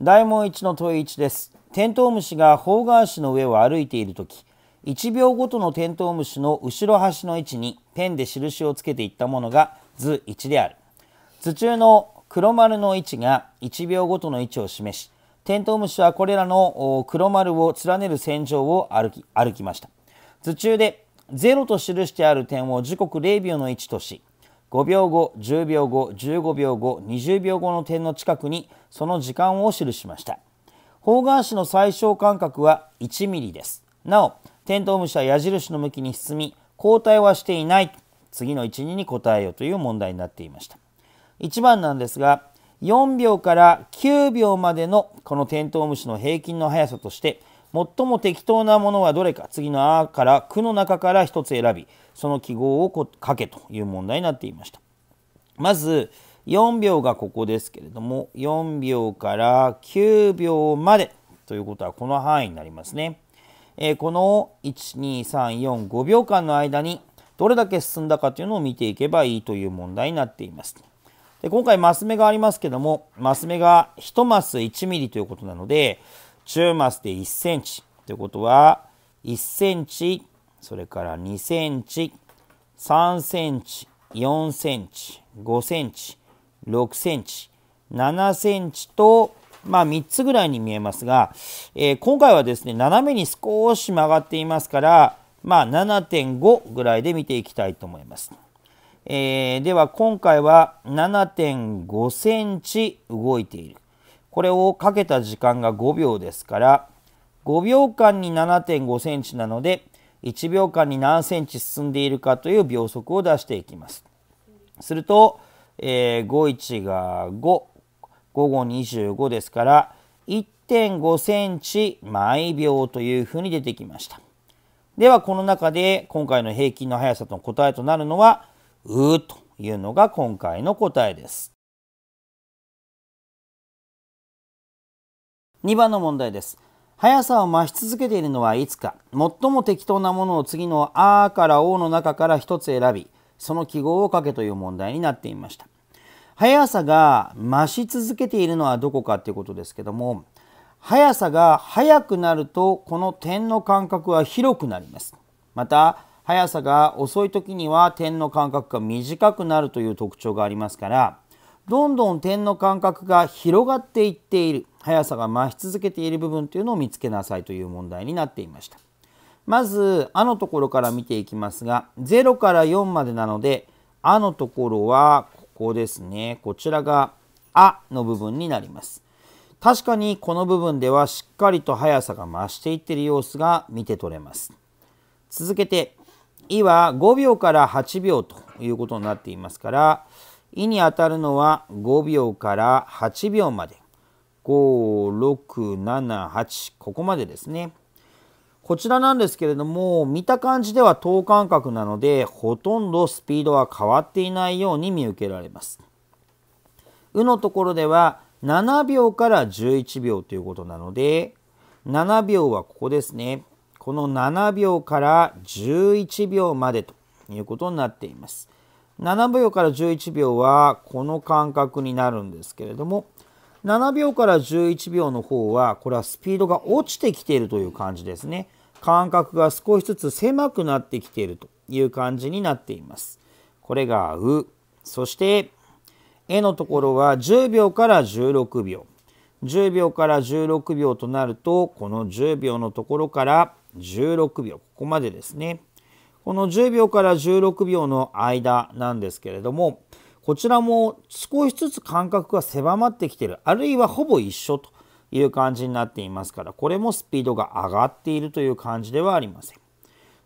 大門一の問い一です。テントウムシが方眼紙の上を歩いている時、1秒ごとのテントウムシの後ろ端の位置にペンで印をつけていったものが図1である。図中の黒丸の位置が1秒ごとの位置を示し、テントウムシはこれらの黒丸を連ねる線上を歩き歩きました。図中で0と記してある点を時刻0秒の位置とし、5秒後10秒後15秒後20秒後の点の近くにその時間を記しました方眼紙の最小間隔は 1mm ですなおテントウムシは矢印の向きに進み交代はしていない次の12に答えよという問題になっていました1番なんですが4秒から9秒までのこのテントウムシの平均の速さとして最も適当なものはどれか次の「あ」から「く」の中から1つ選びその記号を書けという問題になっていましたまず4秒がここですけれども4秒から9秒までということはこの範囲になりますね、えー、この12345秒間の間にどれだけ進んだかというのを見ていけばいいという問題になっていますで今回マス目がありますけどもマス目が1マス 1mm ということなので中マスで1センチということは1センチそれから2センチ3センチ4センチ5センチ6センチ7センチとまあ、3つぐらいに見えますが、えー、今回はですね斜めに少し曲がっていますから、まあ、7.5ぐらいで見ていきたいと思います。えー、では今回は7.5センチ動いているこれをかけた時間が5秒ですから5秒間に7.5センチなので1秒間に何センチ進んでいるかという秒速を出していきます。すると、えー、51が5、午後25ですから1.5センチ毎秒というふうに出てきました。ではこの中で今回の平均の速さとの答えとなるのは「う」というのが今回の答えです。2番の問題です速さを増し続けているのはいつか最も適当なものを次の「あ」から「お」の中から1つ選びその記号を書けという問題になっていました速さが増し続けているのはどこかということですけども速さが速くなるとこの点の間隔は広くなりますまた速さが遅い時には点の間隔が短くなるという特徴がありますからどんどん点の間隔が広がっていっている速さが増し続けている部分というのを見つけなさいという問題になっていましたまず「あ」のところから見ていきますが0から4までなので「あ」のところはここですねこちらが「あ」の部分になります確かにこの部分ではしっかりと速さが増していっている様子が見て取れます続けて「い」は5秒から8秒ということになっていますから「い」に当たるのは5秒から8秒まで5678ここまでですねこちらなんですけれども見た感じでは等間隔なのでほとんどスピードは変わっていないように見受けられます「う」のところでは7秒から11秒ということなので7秒はここですねこの7秒から11秒までということになっています。7秒から11秒はこの間隔になるんですけれども7秒から11秒の方はこれはスピードが落ちてきているという感じですね間隔が少しずつ狭くなってきているという感じになっていますこれが「う」そして「え」のところは10秒から16秒10秒から16秒となるとこの10秒のところから16秒ここまでですねこの10秒から16秒の間なんですけれどもこちらも少しずつ間隔が狭まってきてるあるいはほぼ一緒という感じになっていますからこれもスピードが上がっているという感じではありません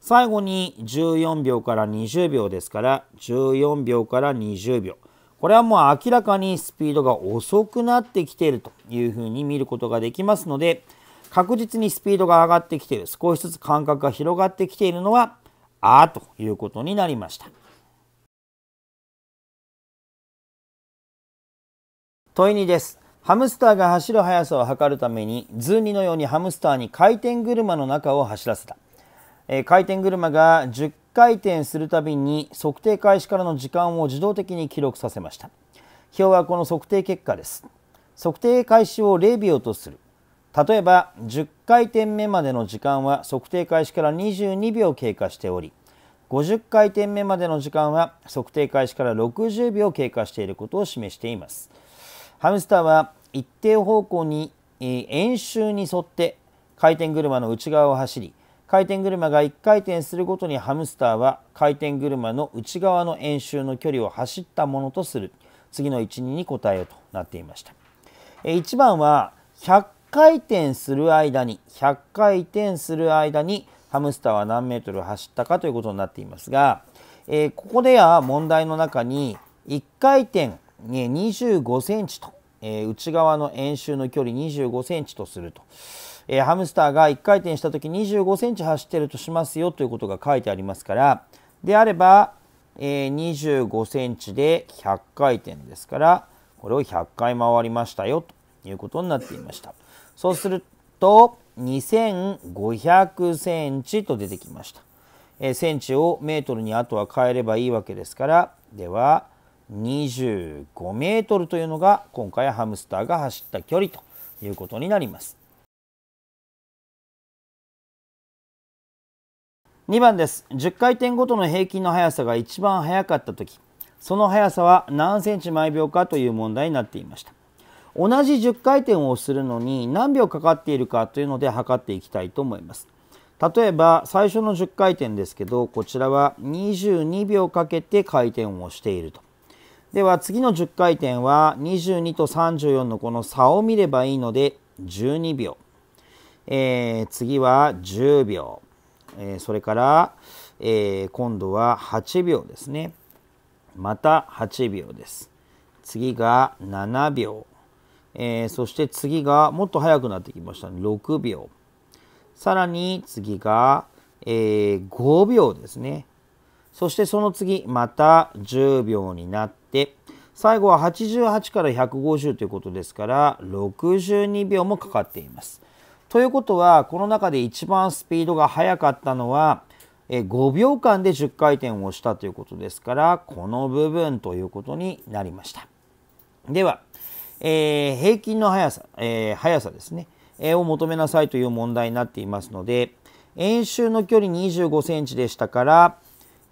最後に14秒から20秒ですから14秒から20秒これはもう明らかにスピードが遅くなってきているというふうに見ることができますので確実にスピードが上がってきている少しずつ間隔が広がってきているのはあということになりました。問い2です。ハムスターが走る速さを測るために図2のようにハムスターに回転車の中を走らせた、えー、回転車が10回転するたびに測定開始からの時間を自動的に記録させました表はこの測定結果です測定開始を0秒とする例えば10回転目までの時間は測定開始から22秒経過しており50回転目までの時間は測定開始から60秒経過していることを示していますハムスターは一定方向に、円周に沿って回転車の内側を走り回転車が1回転するごとにハムスターは回転車の内側の円周の距離を走ったものとする次の12に答えようとなっていました1番は100回転する間に100回転する間にハムスターは何メートル走ったかということになっていますが、えー、ここでは問題の中に1回転25センチと、えー、内側の円周の距離25センチとすると、えー、ハムスターが1回転した時25センチ走ってるとしますよということが書いてありますからであれば、え25センチで100回転ですからこれを100回回りましたよということになっていました。そうすると2500センチと出てきました、えー、センチをメートルにあとは変えればいいわけですからでは25メートルというのが今回ハムスターが走った距離ということになります2番です10回転ごとの平均の速さが一番速かった時その速さは何センチ毎秒かという問題になっていました同じ10回転をするのに何秒かかっているかというので測っていきたいと思います例えば最初の10回転ですけどこちらは22秒かけて回転をしているとでは次の10回転は22と34のこの差を見ればいいので12秒、えー、次は10秒、えー、それから、えー、今度は8秒ですねまた8秒です次が7秒えー、そして次がもっと速くなってきましたね。6秒。さらに次が、えー、5秒ですね。そしてその次、また10秒になって、最後は88から150ということですから、62秒もかかっています。ということは、この中で一番スピードが速かったのは、5秒間で10回転をしたということですから、この部分ということになりました。では、えー、平均の速さ、えー、速さですね、えー、を求めなさいという問題になっていますので、円周の距離25センチでしたから、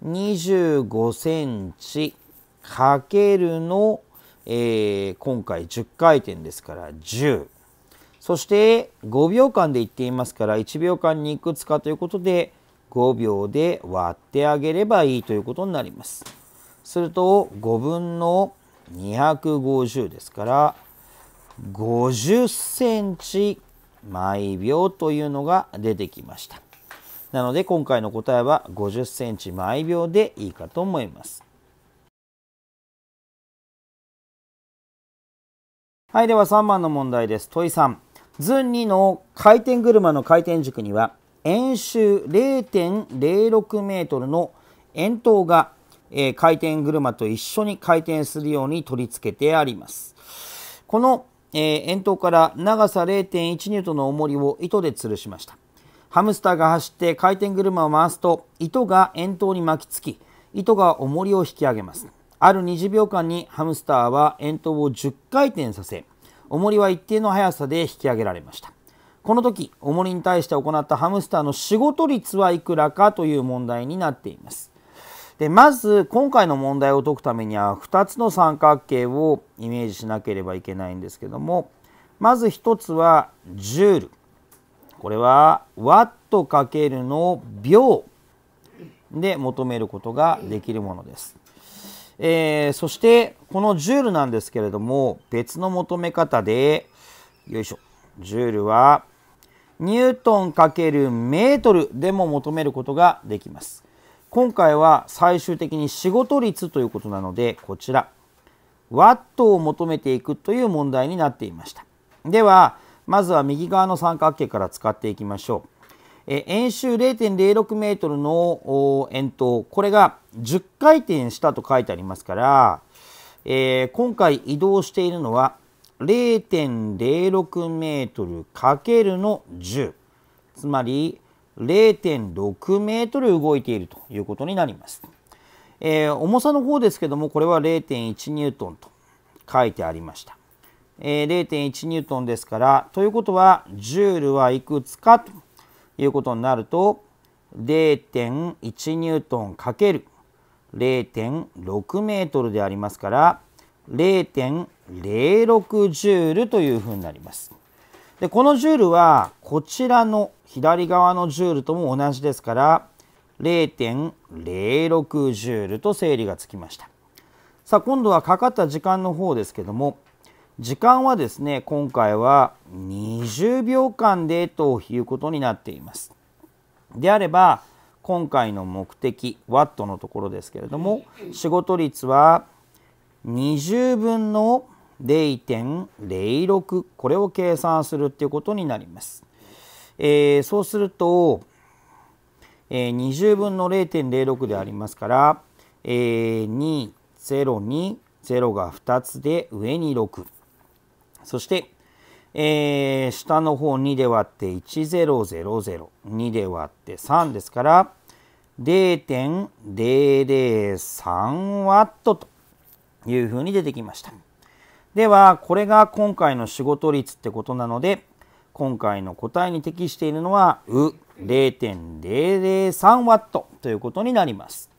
25センチかけるの、えー、今回10回転ですから10。そして5秒間でいっていますから1秒間にいくつかということで5秒で割ってあげればいいということになります。すると5分の250ですから50センチ毎秒というのが出てきました。なので今回の答えは50センチ毎秒でいいかと思います。はい、では3番の問題です。問い3。ズン2の回転車の回転軸には円周0.06メートルの円筒がえ回転車と一緒に回転するように取り付けてあります。この、え円筒から長さ0.1ニュートンの重りを糸で吊るしました。ハムスターが走って回転車を回すと糸が円筒に巻きつき糸が重りを引き上げます。ある20秒間にハムスターは円筒を10回転させ重りは一定の速さで引き上げられました。この時重りに対して行ったハムスターの仕事率はいくらかという問題になっています。でまず今回の問題を解くためには2つの三角形をイメージしなければいけないんですけどもまず1つはジュールこれはワットかけるの秒で求めることができるものです、えー、そしてこのジュールなんですけれども別の求め方でよいしょジュールはニュートンかけるメートルでも求めることができます今回は最終的に仕事率ということなのでこちらワットを求めていくという問題になっていましたではまずは右側の三角形から使っていきましょうえ円周 0.06m の円筒これが10回転したと書いてありますから、えー、今回移動しているのは 0.06m×10 つまり0.6メートル動いているということになります。えー、重さの方ですけども、これは0.1ニュートンと書いてありました。えー、0.1ニュートンですから、ということは、ジュールはいくつかということになると、0.1ニュートンかける0.6メートルでありますから、0.06ジュールというふうになります。で、このジュールはこちらの左側のジュールとも同じですから0.06ジュールと整理がつきましたさあ今度はかかった時間の方ですけども時間はですね今回は20秒間でということになっていますであれば今回の目的ワットのところですけれども仕事率は20分の0.06これを計算するっていうことになりますえー、そうすると、えー、20分の0.06でありますから、えー、2、0、2、0が2つで上に6。そして、えー、下の方2で割って1000、2で割って3ですから、0.003ワットというふうに出てきました。では、これが今回の仕事率ってことなので、今回の答えに適しているのは「う」0.003W ということになります。